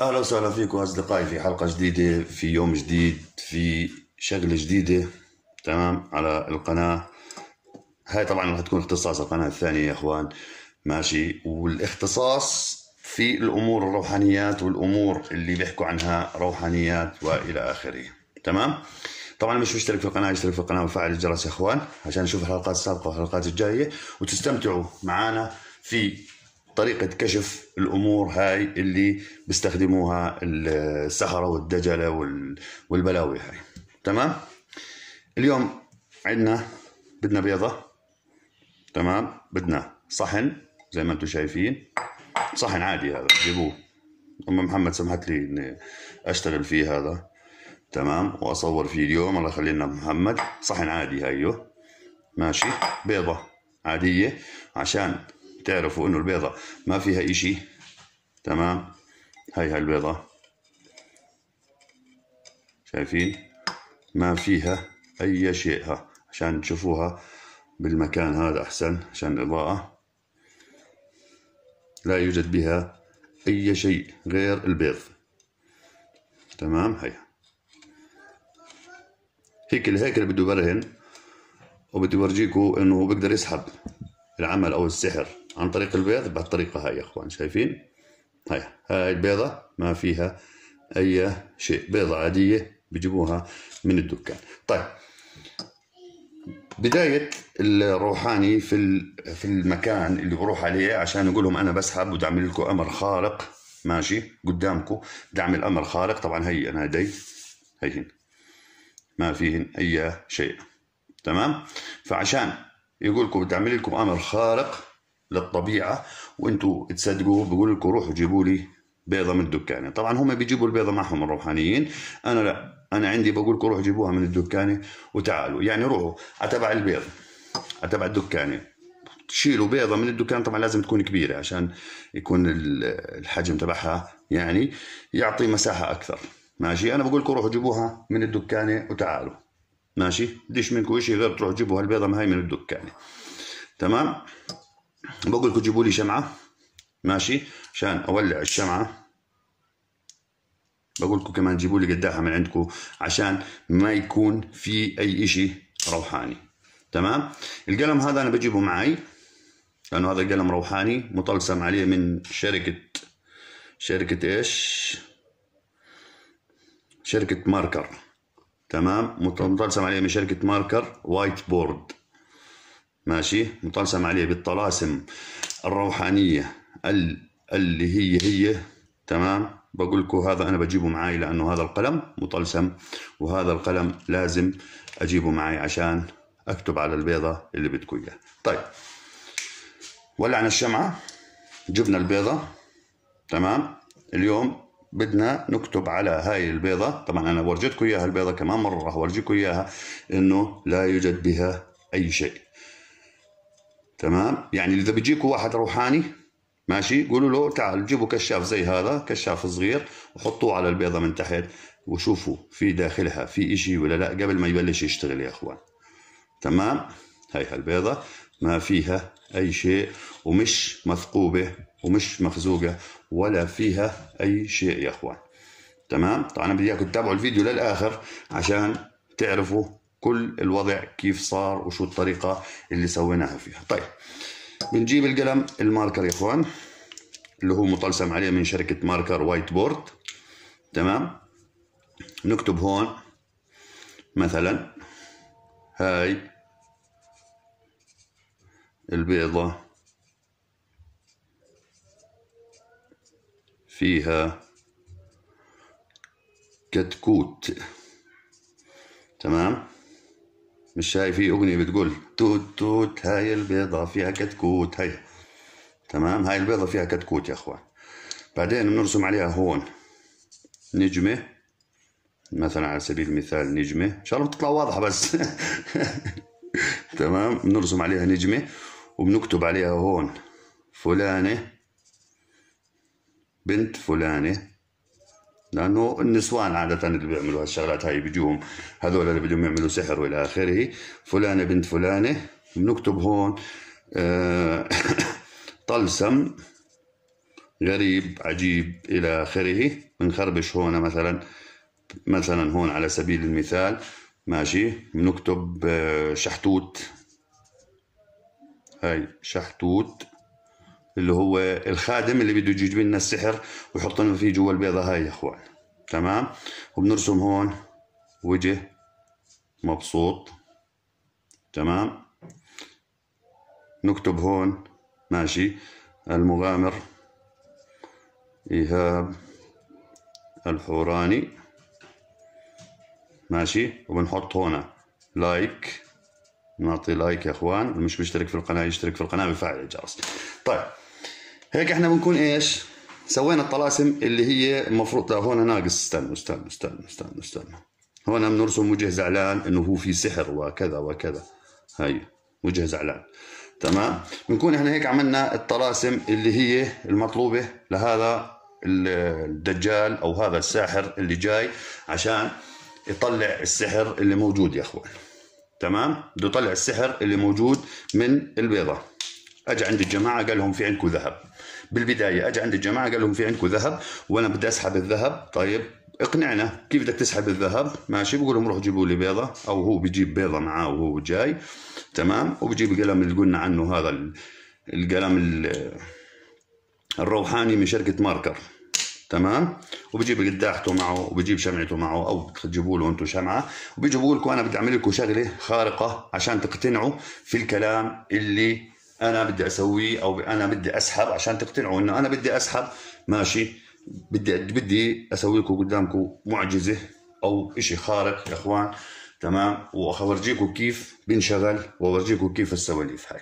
اهلا وسهلا فيكم اصدقائي في حلقه جديده في يوم جديد في شغله جديده تمام على القناه هاي طبعا رح تكون اختصاص القناه الثانيه يا اخوان ماشي والاختصاص في الامور الروحانيات والامور اللي بيحكوا عنها روحانيات والى اخره تمام طبعا مش مشترك في القناه اشترك في القناه وفعل الجرس يا اخوان عشان نشوف الحلقات السابقه والحلقات الجايه وتستمتعوا معنا في طريقة كشف الأمور هاي اللي بيستخدموها السحرة والدجلة والبلاوي هاي تمام اليوم عندنا بدنا بيضة تمام بدنا صحن زي ما انتم شايفين صحن عادي هذا جيبوه أم محمد سمحت لي إني أشتغل فيه هذا تمام وأصور فيه اليوم الله يخلي لنا محمد صحن عادي هيو ماشي بيضة عادية عشان تعرفوا انه البيضة ما فيها اشي تمام هاي هاي البيضة شايفين ما فيها اي شيء ها عشان تشوفوها بالمكان هذا احسن عشان الاضاءة لا يوجد بها اي شيء غير البيض تمام هي هيك هيك اللي بده برهن وبدي بورجيكم انه بقدر يسحب العمل او السحر عن طريق البيض بهالطريقة هاي يا اخوان شايفين هاي هاي البيضة ما فيها اي شيء بيضة عادية بيجيبوها من الدكان طيب بداية الروحاني في في المكان اللي بروح عليه عشان اقول لهم انا بسحب بدي اعمل لكم امر خارق ماشي قدامكم بدي اعمل امر خارق طبعا هي انا دي هيهن ما فيهن اي شيء تمام فعشان يقول لكم بدي اعمل لكم امر خارق للطبيعه وانتوا تصدقوه بقول لكم روحوا جيبوا لي بيضه من الدكانه طبعا هم بيجيبوا البيضه معهم الروحانيين انا لا انا عندي بقول لكم روحوا جيبوها من الدكانه وتعالوا يعني روحوا اتبع البيض اتبع الدكانه تشيلوا بيضه من الدكان طبعا لازم تكون كبيره عشان يكون الحجم تبعها يعني يعطي مساحه اكثر ماشي انا بقول لكم روحوا جيبوها من الدكانه وتعالوا ماشي بديش منكم شيء غير تروحوا جيبوا هالبيضه هاي من الدكانه تمام بقول لكم جيبوا لي شمعه ماشي عشان اولع الشمعه بقول لكم كمان جيبوا لي قداحه من عندكم عشان ما يكون في اي شيء روحاني تمام القلم هذا انا بجيبه معي لانه هذا قلم روحاني مطلسم عليه من شركه شركه ايش شركه ماركر تمام مطلسم عليه من شركه ماركر وايت بورد ماشي مطلسم عليه بالطلاسم الروحانية اللي هي هي تمام بقول لكم هذا أنا بجيبه معي لأنه هذا القلم مطلسم وهذا القلم لازم أجيبه معي عشان أكتب على البيضة اللي بدكم إياها طيب ولعنا الشمعة جبنا البيضة تمام اليوم بدنا نكتب على هاي البيضة طبعا أنا ورجتكم إياها البيضة كمان مرة راح أورجيكم إياها إنه لا يوجد بها أي شيء تمام يعني اذا بيجيكوا واحد روحاني ماشي قولوا له تعال جيبوا كشاف زي هذا كشاف صغير وحطوه على البيضه من تحت وشوفوا في داخلها في إشي ولا لا قبل ما يبلش يشتغل يا اخوان تمام هاي هالبيضه ما فيها اي شيء ومش مثقوبه ومش مخزوقه ولا فيها اي شيء يا اخوان تمام طبعا انا بدي اياكم تتابعوا الفيديو للاخر عشان تعرفوا كل الوضع كيف صار وشو الطريقة اللي سويناها فيها طيب بنجيب القلم الماركر يا اخوان اللي هو مطلسم عليه من شركة ماركر وايت بورد تمام نكتب هون مثلا هاي البيضة فيها كتكوت تمام مش شايف في اغنيه بتقول توت توت هاي البيضه فيها كتكوت هاي تمام هاي البيضه فيها كتكوت يا اخوان بعدين بنرسم عليها هون نجمه مثلا على سبيل المثال نجمه ان شاء الله بتطلع واضحه بس تمام بنرسم عليها نجمه وبنكتب عليها هون فلانه بنت فلانه لانه النسوان عاده اللي بيعملوا هالشغلات هاي بيجوهم هذول اللي بدهم يعملوا سحر والى اخره فلانه بنت فلانه بنكتب هون آه، طلسم غريب عجيب الى اخره بنخربش هون مثلا مثلا هون على سبيل المثال ماشي بنكتب آه، شحتوت هاي شحتوت اللي هو الخادم اللي بده يجيب لنا السحر ويحط لنا فيه جوا البيضه هاي يا اخوان تمام وبنرسم هون وجه مبسوط تمام نكتب هون ماشي المغامر إيهاب الحوراني ماشي وبنحط هون لايك نعطي لايك يا اخوان اللي مش مشترك في القناه يشترك في القناه ويفعل الجرس طيب هيك احنا بنكون ايش سوينا الطلاسم اللي هي المفروض طيب، هون ناقص استنوا استنوا استنوا استنوا استنوا هون بنرسم وجه زعلان انه هو في سحر وكذا وكذا هي وجه زعلان تمام بنكون احنا هيك عملنا الطلاسم اللي هي المطلوبه لهذا الدجال او هذا الساحر اللي جاي عشان يطلع السحر اللي موجود يا اخوان تمام بده يطلع السحر اللي موجود من البيضه اجى عند الجماعه قال لهم في عندكم ذهب بالبدايه اجى عند الجماعه قال لهم في عندكم ذهب وانا بدي اسحب الذهب طيب اقنعنا كيف بدك تسحب الذهب ماشي بقول لهم روحوا جيبوا لي بيضه او هو بيجيب بيضه معاه وهو جاي تمام وبجيب القلم اللي قلنا عنه هذا القلم الروحاني من شركه ماركر تمام وبجيب قداحته معه وبجيب شمعته معه او بتجيبوا له انتم شمعه وبيجي بقول لكم انا بدي اعمل لكم شغله خارقه عشان تقتنعوا في الكلام اللي انا بدي اسوي او انا بدي اسحب عشان تقتنعوا انه انا بدي اسحب ماشي بدي بدي اسوي لكم قدامكم معجزه او شيء خارق يا اخوان تمام وأخبرجيكم كيف بنشغل واورجيكم كيف السواليف هاي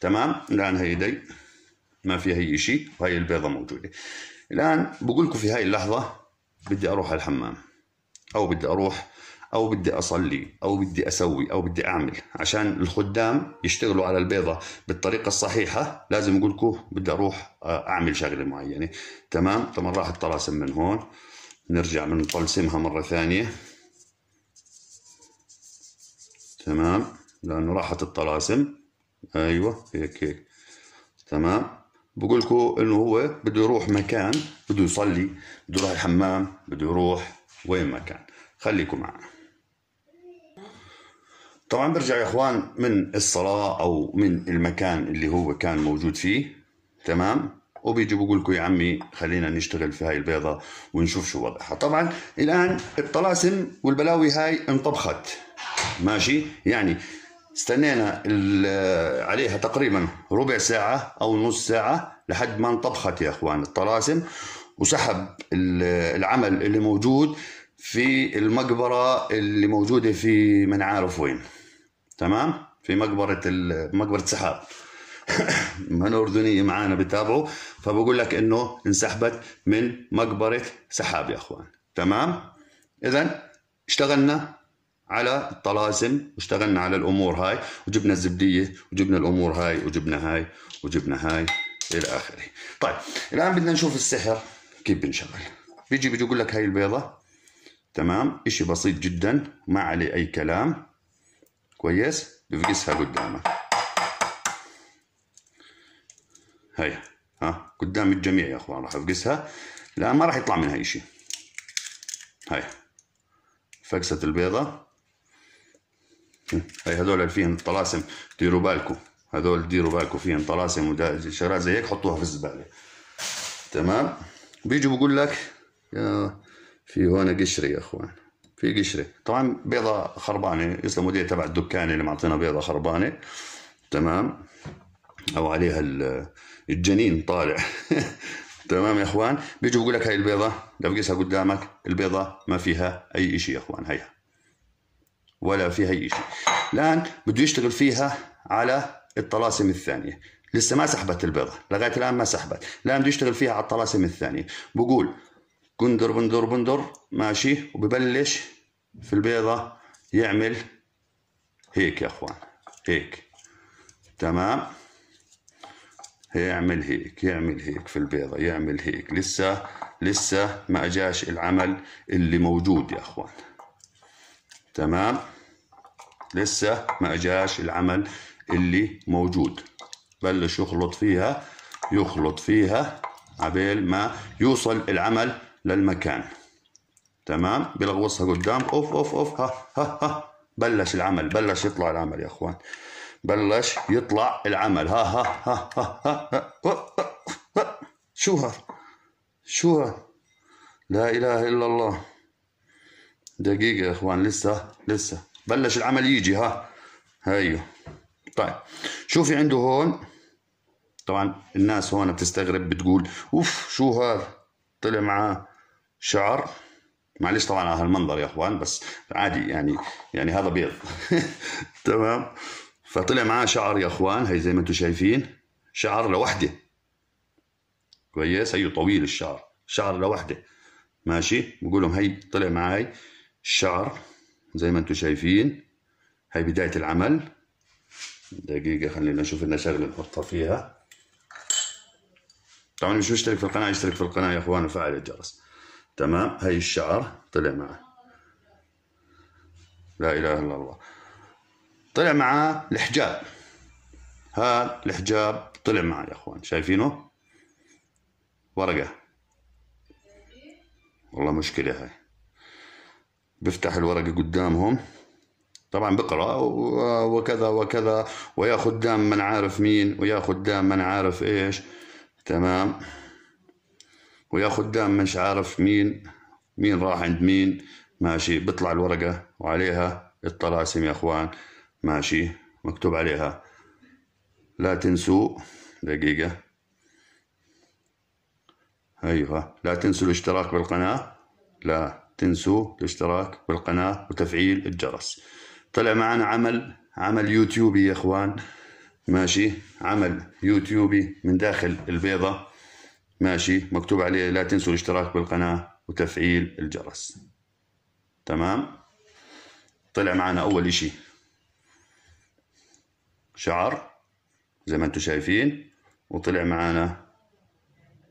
تمام الان هي يدي ما فيها اي شيء وهي البيضه موجوده الان بقول لكم في هاي اللحظه بدي اروح على الحمام او بدي اروح او بدي اصلي او بدي اسوي او بدي اعمل عشان الخدام يشتغلوا على البيضه بالطريقه الصحيحه لازم يقول لكم بدي اروح آه، اعمل شغله معينه تمام طبعا راح الطلاسم من هون نرجع بنطلسمها مره ثانيه تمام لانه راحت الطلاسم ايوه هيك هيك تمام بقول لكم انه هو بده يروح مكان بده يصلي بده يروح الحمام بده يروح وين ما كان خليكم معنا طبعا برجع يا اخوان من الصلاه او من المكان اللي هو كان موجود فيه تمام وبيجي بقول لكم يا عمي خلينا نشتغل في هاي البيضة ونشوف شو وضعها طبعا الآن الطلاسم والبلاوي هاي انطبخت ماشي يعني استنينا عليها تقريبا ربع ساعة أو نص ساعة لحد ما انطبخت يا أخوان الطلاسم وسحب العمل اللي موجود في المقبرة اللي موجودة في من عارف وين تمام في مقبره مقبره سحاب من اردنيه معانا بتابعوا فبقول لك انه انسحبت من مقبره سحاب يا اخوان تمام اذا اشتغلنا على الطلاسم واشتغلنا على الامور هاي وجبنا الزبديه وجبنا الامور هاي وجبنا هاي وجبنا هاي الى اخره طيب الان بدنا نشوف السحر كيف بنشغل بيجي بيجي يقول لك هاي البيضه تمام اشي بسيط جدا ما عليه اي كلام كويس بفقسها قدامك هيا ها قدام الجميع يا اخوان راح افقسها الان ما راح يطلع منها شيء هيا فقسة البيضة هاي هذول اللي فيهم الطلاسم ديروا بالكم هذول ديروا بالكم فيهم طلاسم وشغلات زي هيك حطوها في الزبالة تمام بيجوا بقول لك يا في هون قشري يا اخوان في قشره طبعا بيضه خربانه لسه مدير تبع الدكان اللي معطينا بيضه خربانه تمام او عليها الجنين طالع تمام يا اخوان بيجي بقول لك هاي البيضه لو قيسها قدامك البيضه ما فيها اي شيء يا اخوان هيها ولا فيها اي شيء الان بده يشتغل فيها على الطلاسم الثانيه لسه ما سحبت البيضه لغايه الان ما سحبت الان بده يشتغل فيها على الطلاسم الثانيه بقول بندر بندر بندر ماشي وببلش في البيضة يعمل هيك يا اخوان هيك تمام يعمل هيك يعمل هيك في البيضة يعمل هيك لسه لسه ما اجاش العمل اللي موجود يا اخوان تمام لسه ما اجاش العمل اللي موجود بلش يخلط فيها يخلط فيها عبال ما يوصل العمل للمكان تمام بلغوصها قدام اوف اوف اوف ها ها ها بلش العمل بلش يطلع العمل يا اخوان بلش يطلع العمل ها ها ها ها ها, شو ها شو ها لا اله الا الله دقيقة يا اخوان لسه لسه بلش العمل يجي ها هيو أيوه. طيب شو في عنده هون طبعا الناس هون بتستغرب بتقول اوف شو هذا طلع معاه شعر معلش طبعا على هالمنظر يا اخوان بس عادي يعني يعني هذا بيض تمام فطلع معاه شعر يا اخوان هي زي ما انتم شايفين شعر لوحده كويس هي طويل الشعر شعر لوحده ماشي بقول لهم هي طلع معي الشعر زي ما انتم شايفين هي بدايه العمل دقيقه خلينا نشوف لنا شغله نحطها فيها طبعا مش مشترك في القناه اشترك في القناه يا اخوان وفعل الجرس تمام هاي الشعر طلع معه لا إله إلا الله طلع معه الحجاب هذا الحجاب طلع معه يا اخوان شايفينه ورقة والله مشكلة هاي بفتح الورقة قدامهم طبعا بقرأ وكذا وكذا وياخذ دام من عارف مين وياخذ دام من عارف ايش تمام ويا خدام مش عارف مين مين راح عند مين ماشي بيطلع الورقة وعليها الطلاسم يا اخوان ماشي مكتوب عليها لا تنسوا دقيقة ايوه لا تنسوا الاشتراك بالقناة لا تنسوا الاشتراك بالقناة وتفعيل الجرس طلع معنا عمل عمل يوتيوبي يا اخوان ماشي عمل يوتيوبي من داخل البيضة ماشي مكتوب عليه لا تنسوا الاشتراك بالقناة وتفعيل الجرس تمام طلع معنا أول إشي شعر زي ما انتم شايفين وطلع معنا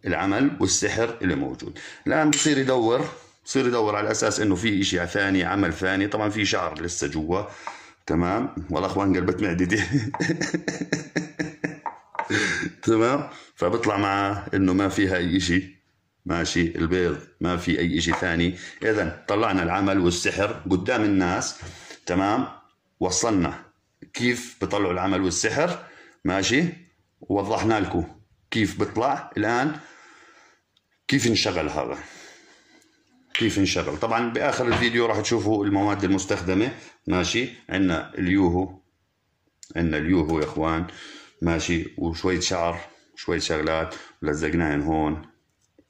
العمل والسحر اللي موجود الآن بصير يدور بصير يدور على أساس إنه في إشي ثاني عمل ثاني طبعا في شعر لسه جوا تمام والله اخوان قلبت معدتي تمام فبطلع معاه انه ما فيها اي شيء ماشي البيض ما في اي شيء ثاني اذا طلعنا العمل والسحر قدام الناس تمام وصلنا كيف بطلعوا العمل والسحر ماشي ووضحنا لكم كيف بطلع الان كيف انشغل هذا كيف انشغل طبعا باخر الفيديو راح تشوفوا المواد المستخدمه ماشي عندنا اليوهو عندنا اليوهو يا اخوان ماشي وشويه شعر شوي شغلات لزقناهن هون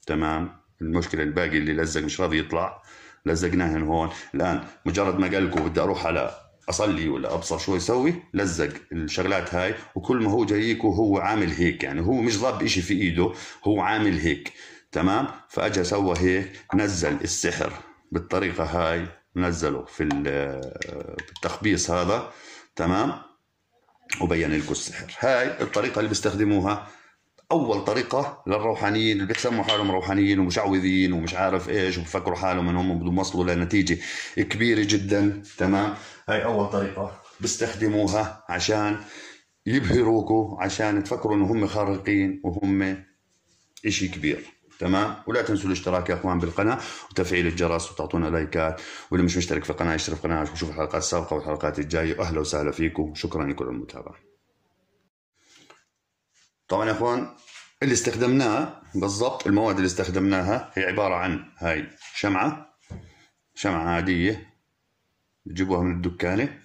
تمام المشكله الباقي اللي لزق مش راضي يطلع لزقناهن هون الان مجرد ما قال لكم بدي اروح على اصلي ولا ابصر شو يسوي لزق الشغلات هاي وكل ما هو جايك وهو عامل هيك يعني هو مش ضاب إشي في ايده هو عامل هيك تمام فاجى سوى هيك نزل السحر بالطريقه هاي نزله في التخبيص هذا تمام وبين لكم السحر هاي الطريقه اللي بيستخدموها اول طريقه للروحانيين اللي بيسموا حالهم روحانيين ومشعوذين ومش عارف ايش وبفكروا حالهم انهم بدهم يوصلوا لنتيجه كبيره جدا تمام هاي اول طريقه بيستخدموها عشان يبهروكوا عشان تفكروا انه هم خارقين وهم شيء كبير تمام ولا تنسوا الاشتراك يا اخوان بالقناه وتفعيل الجرس وتعطونا لايكات واللي مش مشترك في القناه يشترك في القناه وشوف الحلقات السابقه والحلقات الجايه واهلا وسهلا فيكم شكرا لكل المتابعه طبعا يا اخوان اللي استخدمناه بالضبط المواد اللي استخدمناها هي عبارة عن هاي شمعة شمعة عادية بتجيبوها من الدكانة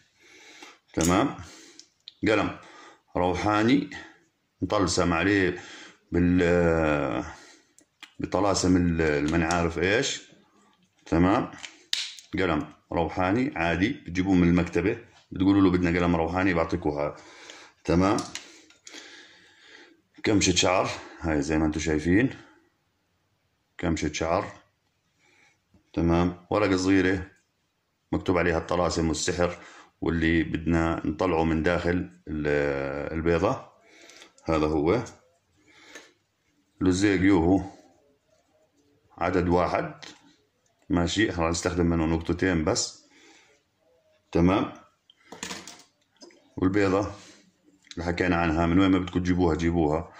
تمام قلم روحاني مطلسم عليه بال بطلاسم المنعارف ايش تمام قلم روحاني عادي بتجيبوه من المكتبة بتقولوا له بدنا قلم روحاني بعطيكوها تمام كمشة شعر هاي زي ما انتم شايفين كمشة شعر تمام ورقة صغيرة مكتوب عليها الطلاسم والسحر واللي بدنا نطلعه من داخل البيضة هذا هو لزيق يوهو عدد واحد ماشي احنا نستخدم منه نقطتين بس تمام والبيضة اللي حكينا عنها من وين ما بدكم تجيبوها جيبوها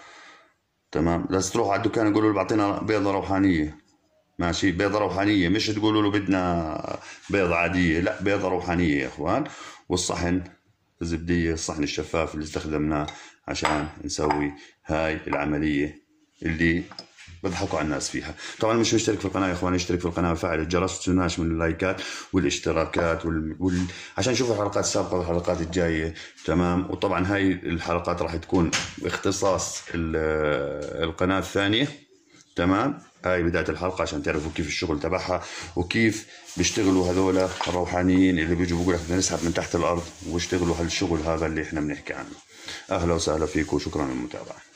تمام لازم تروح على الدكان يقولوا له بعطينا بيضه روحانيه ماشي بيضه روحانيه مش تقولوا له بدنا بيضه عاديه لا بيضه روحانيه يا اخوان والصحن الزبديه الصحن الشفاف اللي استخدمناه عشان نسوي هاي العمليه اللي بضحكوا على الناس فيها طبعا مش مشترك في القناه يا اخوان اشترك في القناه وفعل الجرس وتناش من اللايكات والاشتراكات وال... وال... عشان نشوف الحلقات السابقه والحلقات الجايه تمام وطبعا هاي الحلقات راح تكون اختصاص القناه الثانيه تمام هاي بداية الحلقة عشان تعرفوا كيف الشغل تبعها وكيف بيشتغلوا هذول الروحانيين اللي بيجوا بيقولوا لك بدنا نسحب من تحت الأرض واشتغلوا هالشغل هذا اللي احنا بنحكي عنه أهلا وسهلا فيكم وشكرا للمتابعة